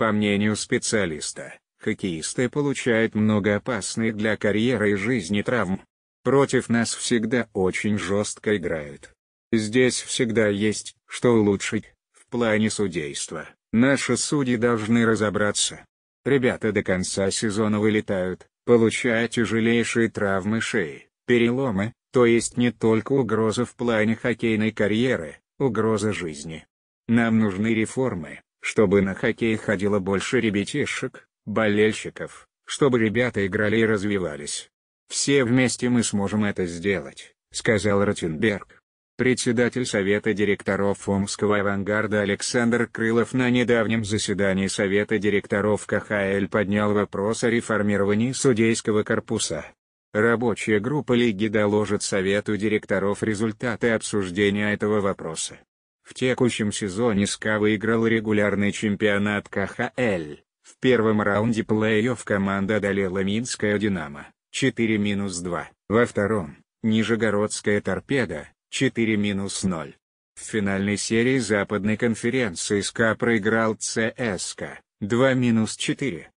По мнению специалиста, хоккеисты получают много опасных для карьеры и жизни травм. Против нас всегда очень жестко играют. Здесь всегда есть, что улучшить, в плане судейства. Наши судьи должны разобраться. Ребята до конца сезона вылетают, получая тяжелейшие травмы шеи, переломы, то есть не только угроза в плане хоккейной карьеры, угроза жизни. Нам нужны реформы, чтобы на хоккей ходило больше ребятишек, болельщиков, чтобы ребята играли и развивались. Все вместе мы сможем это сделать, сказал Ротенберг. Председатель Совета директоров Омского авангарда Александр Крылов на недавнем заседании Совета директоров КХЛ поднял вопрос о реформировании судейского корпуса. Рабочая группа Лиги доложит Совету директоров результаты обсуждения этого вопроса. В текущем сезоне СКА выиграл регулярный чемпионат КХЛ. В первом раунде плей-офф команда одолела Минская «Динамо» 4-2, во втором – Нижегородская «Торпеда» 4-0. В финальной серии Западной конференции СКА проиграл ЦСКА 2-4.